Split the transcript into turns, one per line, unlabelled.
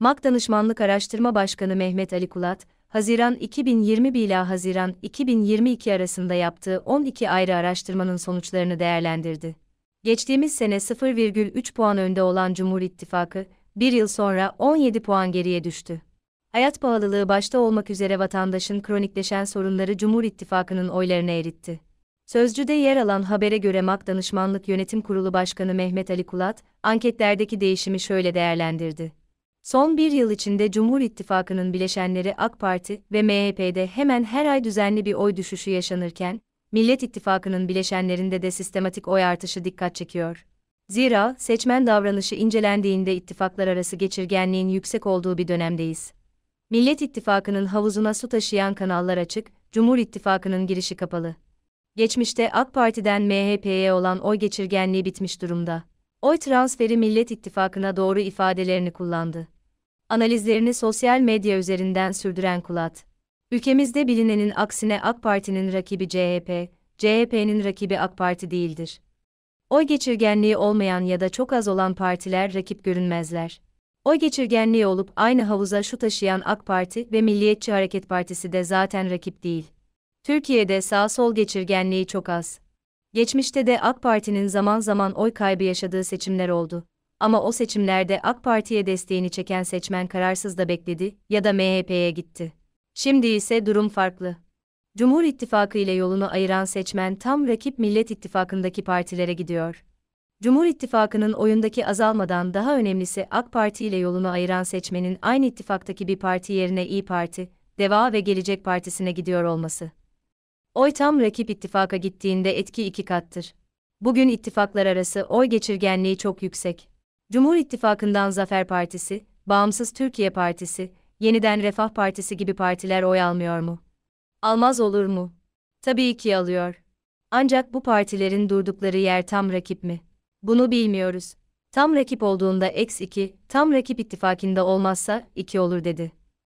MAK Danışmanlık Araştırma Başkanı Mehmet Ali Kulat, Haziran 2021 ila Haziran 2022 arasında yaptığı 12 ayrı araştırmanın sonuçlarını değerlendirdi. Geçtiğimiz sene 0,3 puan önde olan Cumhur İttifakı, bir yıl sonra 17 puan geriye düştü. Hayat pahalılığı başta olmak üzere vatandaşın kronikleşen sorunları Cumhur İttifakı'nın oylarını eritti. Sözcü'de yer alan habere göre MAK Danışmanlık Yönetim Kurulu Başkanı Mehmet Ali Kulat, anketlerdeki değişimi şöyle değerlendirdi. Son bir yıl içinde Cumhur İttifakı'nın bileşenleri AK Parti ve MHP'de hemen her ay düzenli bir oy düşüşü yaşanırken, Millet İttifakı'nın bileşenlerinde de sistematik oy artışı dikkat çekiyor. Zira seçmen davranışı incelendiğinde ittifaklar arası geçirgenliğin yüksek olduğu bir dönemdeyiz. Millet İttifakı'nın havuzuna su taşıyan kanallar açık, Cumhur İttifakı'nın girişi kapalı. Geçmişte AK Parti'den MHP'ye olan oy geçirgenliği bitmiş durumda. Oy transferi Millet İttifakı'na doğru ifadelerini kullandı analizlerini sosyal medya üzerinden sürdüren Kulat. Ülkemizde bilinenin aksine AK Parti'nin rakibi CHP, CHP'nin rakibi AK Parti değildir. Oy geçirgenliği olmayan ya da çok az olan partiler rakip görünmezler. Oy geçirgenliği olup aynı havuza şu taşıyan AK Parti ve Milliyetçi Hareket Partisi de zaten rakip değil. Türkiye'de sağ-sol geçirgenliği çok az. Geçmişte de AK Parti'nin zaman zaman oy kaybı yaşadığı seçimler oldu. Ama o seçimlerde AK Parti'ye desteğini çeken seçmen kararsız da bekledi ya da MHP'ye gitti. Şimdi ise durum farklı. Cumhur İttifakı ile yolunu ayıran seçmen tam rakip Millet İttifakı'ndaki partilere gidiyor. Cumhur İttifakı'nın oyundaki azalmadan daha önemlisi AK Parti ile yolunu ayıran seçmenin aynı ittifaktaki bir parti yerine İyi Parti, Deva ve Gelecek Partisi'ne gidiyor olması. Oy tam rakip ittifaka gittiğinde etki iki kattır. Bugün ittifaklar arası oy geçirgenliği çok yüksek. Cumhur İttifakı'ndan Zafer Partisi, Bağımsız Türkiye Partisi, Yeniden Refah Partisi gibi partiler oy almıyor mu? Almaz olur mu? Tabii ki alıyor. Ancak bu partilerin durdukları yer tam rakip mi? Bunu bilmiyoruz. Tam rakip olduğunda X2, tam rakip ittifakında olmazsa 2 olur dedi.